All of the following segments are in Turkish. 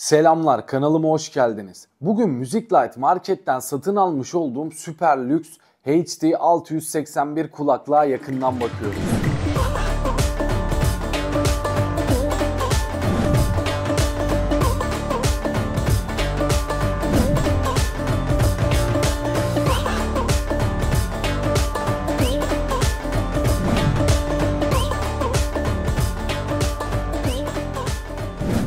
Selamlar kanalıma hoş geldiniz. Bugün Musiclight marketten satın almış olduğum süper lüks HD 681 kulaklığa yakından bakıyoruz.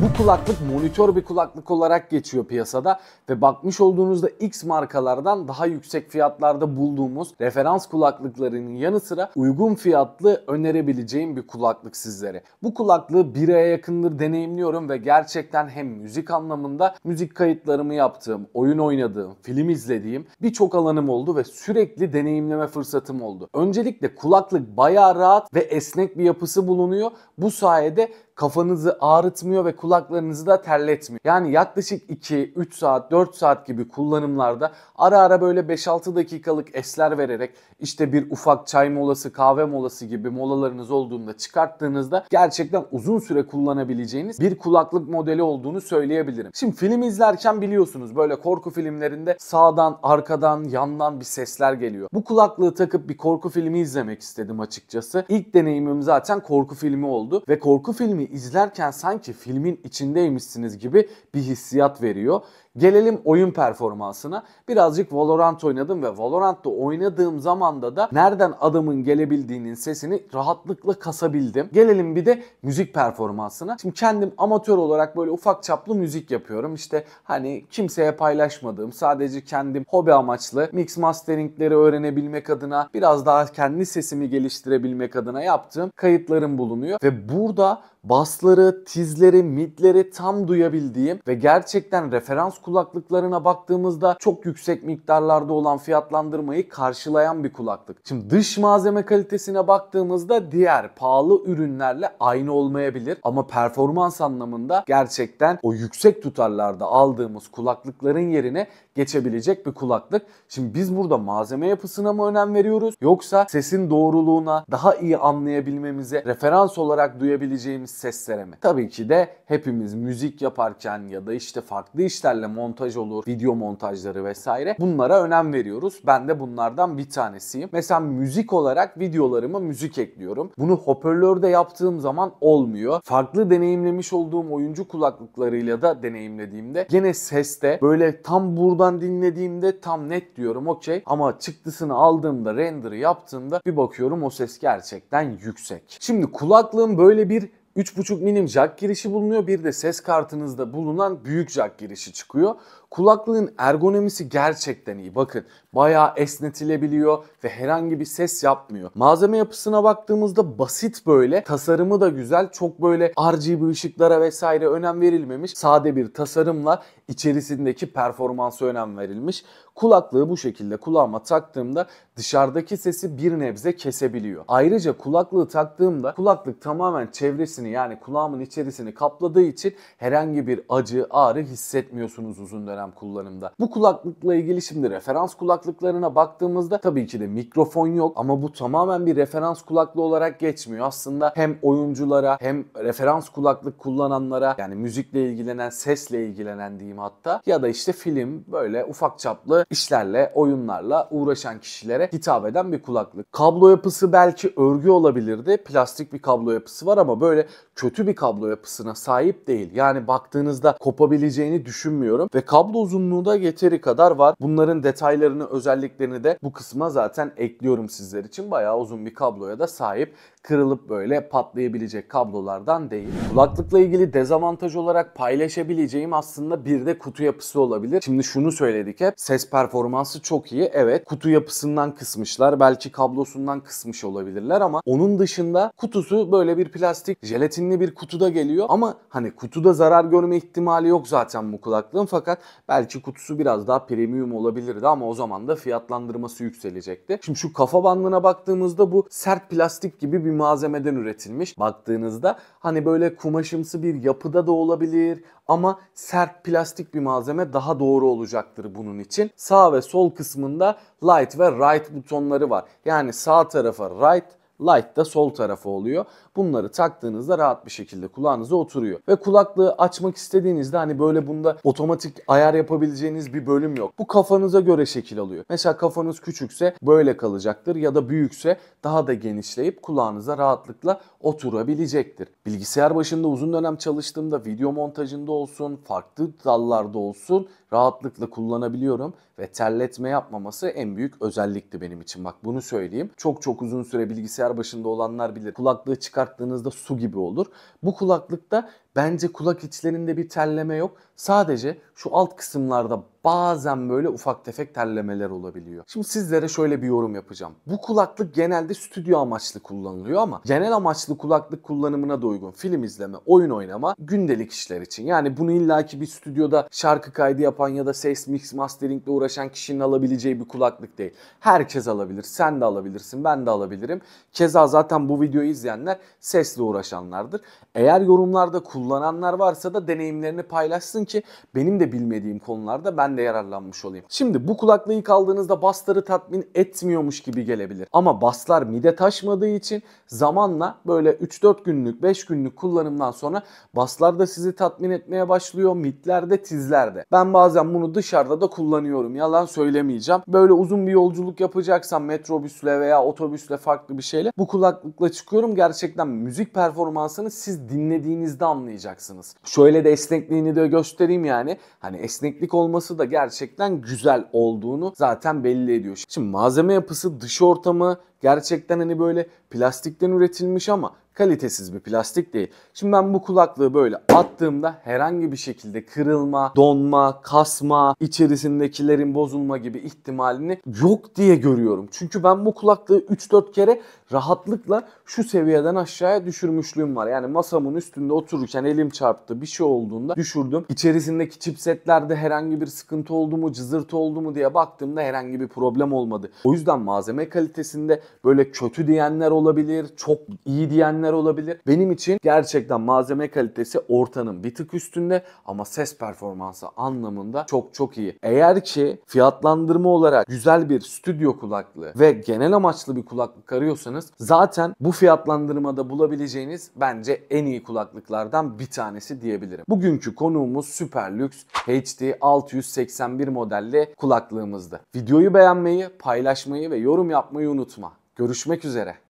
Bu kulaklık monitör bir kulaklık olarak geçiyor piyasada ve bakmış olduğunuzda X markalardan daha yüksek fiyatlarda bulduğumuz referans kulaklıklarının yanı sıra uygun fiyatlı önerebileceğim bir kulaklık sizlere. Bu kulaklığı bir aya yakındır deneyimliyorum ve gerçekten hem müzik anlamında müzik kayıtlarımı yaptığım, oyun oynadığım, film izlediğim birçok alanım oldu ve sürekli deneyimleme fırsatım oldu. Öncelikle kulaklık bayağı rahat ve esnek bir yapısı bulunuyor. Bu sayede kafanızı ağrıtmıyor ve kulak kulaklarınızı da terletmiyor. Yani yaklaşık 2, 3 saat, 4 saat gibi kullanımlarda ara ara böyle 5-6 dakikalık esler vererek işte bir ufak çay molası, kahve molası gibi molalarınız olduğunda çıkarttığınızda gerçekten uzun süre kullanabileceğiniz bir kulaklık modeli olduğunu söyleyebilirim. Şimdi film izlerken biliyorsunuz böyle korku filmlerinde sağdan, arkadan, yandan bir sesler geliyor. Bu kulaklığı takıp bir korku filmi izlemek istedim açıkçası. İlk deneyimim zaten korku filmi oldu ve korku filmi izlerken sanki filmin içindeymişsiniz gibi bir hissiyat veriyor. Gelelim oyun performansına. Birazcık Valorant oynadım ve Valorant'ta oynadığım zamanda da nereden adamın gelebildiğinin sesini rahatlıkla kasabildim. Gelelim bir de müzik performansına. Şimdi kendim amatör olarak böyle ufak çaplı müzik yapıyorum. İşte hani kimseye paylaşmadığım, sadece kendim hobi amaçlı mix masteringleri öğrenebilmek adına, biraz daha kendi sesimi geliştirebilmek adına yaptığım kayıtlarım bulunuyor ve burada basları, tizleri, midleri tam duyabildiğim ve gerçekten referans kulaklıklarına baktığımızda çok yüksek miktarlarda olan fiyatlandırmayı karşılayan bir kulaklık. Şimdi dış malzeme kalitesine baktığımızda diğer pahalı ürünlerle aynı olmayabilir ama performans anlamında gerçekten o yüksek tutarlarda aldığımız kulaklıkların yerine geçebilecek bir kulaklık. Şimdi biz burada malzeme yapısına mı önem veriyoruz yoksa sesin doğruluğuna daha iyi anlayabilmemize referans olarak duyabileceğimiz seslere mi? Tabii ki de hepimiz müzik yaparken ya da işte farklı işlerle montaj olur, video montajları vesaire bunlara önem veriyoruz. Ben de bunlardan bir tanesiyim. Mesela müzik olarak videolarıma müzik ekliyorum. Bunu hoparlörde yaptığım zaman olmuyor. Farklı deneyimlemiş olduğum oyuncu kulaklıklarıyla da deneyimlediğimde gene seste böyle tam burada Google'dan dinlediğimde tam net diyorum okey ama çıktısını aldığımda render'ı yaptığımda bir bakıyorum o ses gerçekten yüksek. Şimdi kulaklığın böyle bir 3.5 milim jack girişi bulunuyor. Bir de ses kartınızda bulunan büyük jack girişi çıkıyor. Kulaklığın ergonomisi gerçekten iyi. Bakın bayağı esnetilebiliyor ve herhangi bir ses yapmıyor. Malzeme yapısına baktığımızda basit böyle. Tasarımı da güzel. Çok böyle RGB ışıklara vesaire önem verilmemiş. Sade bir tasarımla içerisindeki performansa önem verilmiş. Kulaklığı bu şekilde kulağıma taktığımda dışarıdaki sesi bir nebze kesebiliyor. Ayrıca kulaklığı taktığımda kulaklık tamamen çevresini yani kulağımın içerisini kapladığı için herhangi bir acı, ağrı hissetmiyorsunuz uzun dönem dönem kullanımda. Bu kulaklıkla ilgili şimdi referans kulaklıklarına baktığımızda tabii ki de mikrofon yok ama bu tamamen bir referans kulaklığı olarak geçmiyor. Aslında hem oyunculara hem referans kulaklık kullananlara yani müzikle ilgilenen, sesle ilgilenen diyeyim hatta ya da işte film böyle ufak çaplı işlerle, oyunlarla uğraşan kişilere hitap eden bir kulaklık. Kablo yapısı belki örgü olabilirdi. Plastik bir kablo yapısı var ama böyle kötü bir kablo yapısına sahip değil. Yani baktığınızda kopabileceğini düşünmüyorum ve kablo Kablo uzunluğu da yeteri kadar var. Bunların detaylarını, özelliklerini de bu kısma zaten ekliyorum sizler için. Bayağı uzun bir kabloya da sahip. Kırılıp böyle patlayabilecek kablolardan değil. Kulaklıkla ilgili dezavantaj olarak paylaşabileceğim aslında bir de kutu yapısı olabilir. Şimdi şunu söyledik hep. Ses performansı çok iyi. Evet kutu yapısından kısmışlar. Belki kablosundan kısmış olabilirler ama onun dışında kutusu böyle bir plastik jelatinli bir kutuda geliyor. Ama hani kutuda zarar görme ihtimali yok zaten bu kulaklığın fakat Belki kutusu biraz daha premium olabilirdi ama o zaman da fiyatlandırması yükselecekti. Şimdi şu kafa bandına baktığımızda bu sert plastik gibi bir malzemeden üretilmiş. Baktığınızda hani böyle kumaşımsı bir yapıda da olabilir ama sert plastik bir malzeme daha doğru olacaktır bunun için. Sağ ve sol kısmında light ve right butonları var. Yani sağ tarafa right, light da sol tarafı oluyor. Bunları taktığınızda rahat bir şekilde kulağınıza oturuyor. Ve kulaklığı açmak istediğinizde hani böyle bunda otomatik ayar yapabileceğiniz bir bölüm yok. Bu kafanıza göre şekil alıyor. Mesela kafanız küçükse böyle kalacaktır ya da büyükse daha da genişleyip kulağınıza rahatlıkla oturabilecektir. Bilgisayar başında uzun dönem çalıştığımda video montajında olsun, farklı dallarda olsun rahatlıkla kullanabiliyorum ve terletme yapmaması en büyük özellikti benim için. Bak bunu söyleyeyim. Çok çok uzun süre bilgisayar bilgisayar başında olanlar bilir. Kulaklığı çıkarttığınızda su gibi olur. Bu kulaklıkta Bence kulak içlerinde bir terleme yok. Sadece şu alt kısımlarda bazen böyle ufak tefek terlemeler olabiliyor. Şimdi sizlere şöyle bir yorum yapacağım. Bu kulaklık genelde stüdyo amaçlı kullanılıyor ama genel amaçlı kulaklık kullanımına da uygun. Film izleme, oyun oynama, gündelik işler için. Yani bunu illaki bir stüdyoda şarkı kaydı yapan ya da ses mix masteringle uğraşan kişinin alabileceği bir kulaklık değil. Herkes alabilir. Sen de alabilirsin, ben de alabilirim. Keza zaten bu videoyu izleyenler sesle uğraşanlardır. Eğer yorumlarda kullanılabilir kullananlar varsa da deneyimlerini paylaşsın ki benim de bilmediğim konularda ben de yararlanmış olayım. Şimdi bu kulaklığı ilk aldığınızda basları tatmin etmiyormuş gibi gelebilir. Ama baslar mide taşmadığı için zamanla böyle 3-4 günlük 5 günlük kullanımdan sonra baslar da sizi tatmin etmeye başlıyor. de, tizler de. Ben bazen bunu dışarıda da kullanıyorum. Yalan söylemeyeceğim. Böyle uzun bir yolculuk yapacaksam metrobüsle veya otobüsle farklı bir şeyle bu kulaklıkla çıkıyorum. Gerçekten müzik performansını siz dinlediğinizde anlayabilirsiniz oynayacaksınız. Şöyle de esnekliğini de göstereyim yani. Hani esneklik olması da gerçekten güzel olduğunu zaten belli ediyor. Şimdi malzeme yapısı, dış ortamı gerçekten hani böyle plastikten üretilmiş ama kalitesiz bir plastik değil. Şimdi ben bu kulaklığı böyle attığımda herhangi bir şekilde kırılma, donma, kasma, içerisindekilerin bozulma gibi ihtimalini yok diye görüyorum. Çünkü ben bu kulaklığı 3-4 kere rahatlıkla şu seviyeden aşağıya düşürmüşlüğüm var. Yani masamın üstünde otururken elim çarptı bir şey olduğunda düşürdüm. İçerisindeki chipsetlerde herhangi bir sıkıntı oldu mu cızırtı oldu mu diye baktığımda herhangi bir problem olmadı. O yüzden malzeme kalitesinde böyle kötü diyenler olabilir, çok iyi diyenler olabilir. Benim için gerçekten malzeme kalitesi ortanın bir tık üstünde ama ses performansı anlamında çok çok iyi. Eğer ki fiyatlandırma olarak güzel bir stüdyo kulaklığı ve genel amaçlı bir kulaklık arıyorsanız istiyorsanız zaten bu fiyatlandırmada bulabileceğiniz bence en iyi kulaklıklardan bir tanesi diyebilirim. Bugünkü konuğumuz süper lüks HD 681 modelli kulaklığımızdı. Videoyu beğenmeyi, paylaşmayı ve yorum yapmayı unutma. Görüşmek üzere.